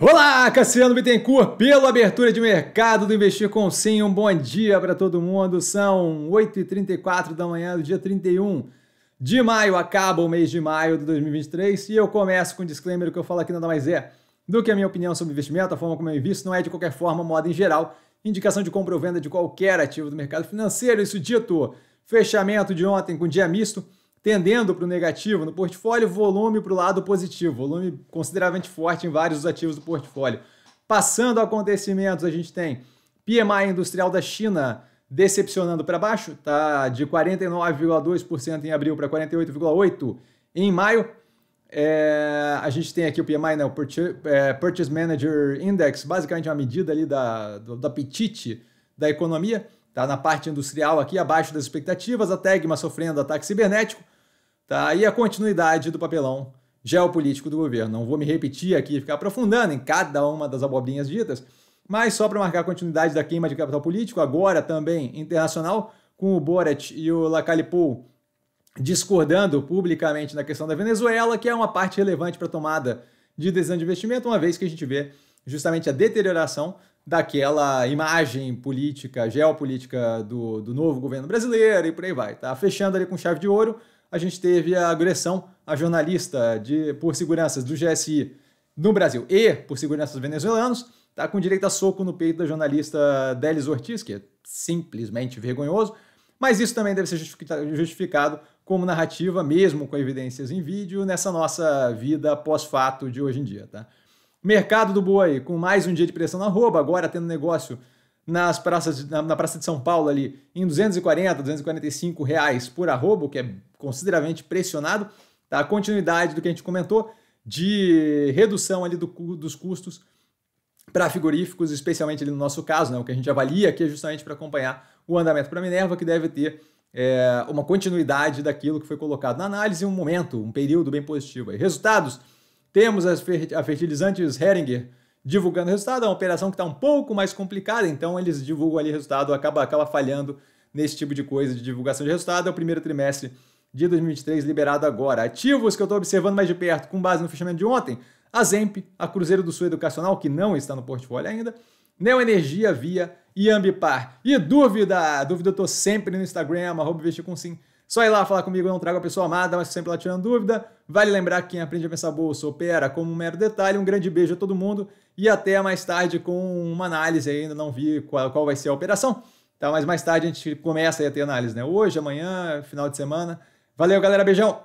Olá, Cassiano Bittencourt, pela abertura de mercado do Investir com Sim. Um bom dia para todo mundo. São 8h34 da manhã do dia 31 de maio. Acaba o mês de maio de 2023 e eu começo com um disclaimer: o que eu falo aqui nada mais é do que a minha opinião sobre investimento, a forma como eu invisto, não é de qualquer forma, moda em geral, indicação de compra ou venda de qualquer ativo do mercado financeiro. Isso dito, fechamento de ontem com dia misto tendendo para o negativo no portfólio, volume para o lado positivo, volume consideravelmente forte em vários ativos do portfólio. Passando a acontecimentos, a gente tem PMI industrial da China decepcionando para baixo, tá de 49,2% em abril para 48,8% em maio. É, a gente tem aqui o PMI, né, o Purchase, é, Purchase Manager Index, basicamente uma medida ali da, do, do apetite da economia, tá na parte industrial aqui, abaixo das expectativas, a Tegma sofrendo ataque cibernético, tá? e a continuidade do papelão geopolítico do governo. Não vou me repetir aqui, ficar aprofundando em cada uma das abobrinhas ditas, mas só para marcar a continuidade da queima de capital político, agora também internacional, com o Borat e o Lacalipou discordando publicamente na questão da Venezuela, que é uma parte relevante para a tomada de decisão de investimento, uma vez que a gente vê justamente a deterioração daquela imagem política, geopolítica do, do novo governo brasileiro e por aí vai. Tá fechando ali com chave de ouro a gente teve a agressão a jornalista de, por seguranças do GSI no Brasil e por seguranças venezuelanos, tá com direito a soco no peito da jornalista Delis Ortiz, que é simplesmente vergonhoso, mas isso também deve ser justificado como narrativa, mesmo com evidências em vídeo, nessa nossa vida pós-fato de hoje em dia, tá? Mercado do boi, com mais um dia de pressão na rouba, agora tendo negócio nas praças, na, na, Praça de São Paulo ali em 240, 245 reais por arrobo, que é consideravelmente pressionado. Tá? A continuidade do que a gente comentou de redução ali do, dos custos para frigoríficos, especialmente ali no nosso caso, né? o que a gente avalia aqui é justamente para acompanhar o andamento para Minerva, que deve ter é, uma continuidade daquilo que foi colocado na análise em um momento, um período bem positivo. Aí. Resultados, temos as fer a fertilizantes Heringer divulgando o resultado. É uma operação que está um pouco mais complicada, então eles divulgam ali o resultado, acaba, acaba falhando nesse tipo de coisa de divulgação de resultado. É o primeiro trimestre de 2023 liberado agora. Ativos que eu estou observando mais de perto com base no fechamento de ontem, a Zemp, a Cruzeiro do Sul Educacional, que não está no portfólio ainda, Neo Energia Via e Ambipar. E dúvida? Dúvida eu estou sempre no Instagram, arroba investir com sim. Só ir lá falar comigo, eu não trago a pessoa amada, mas sempre lá tirando dúvida. Vale lembrar que quem aprende a pensar bolsa opera como um mero detalhe. Um grande beijo a todo mundo e até mais tarde com uma análise. Eu ainda não vi qual, qual vai ser a operação, tá? mas mais tarde a gente começa a ter análise. né? Hoje, amanhã, final de semana. Valeu, galera. Beijão!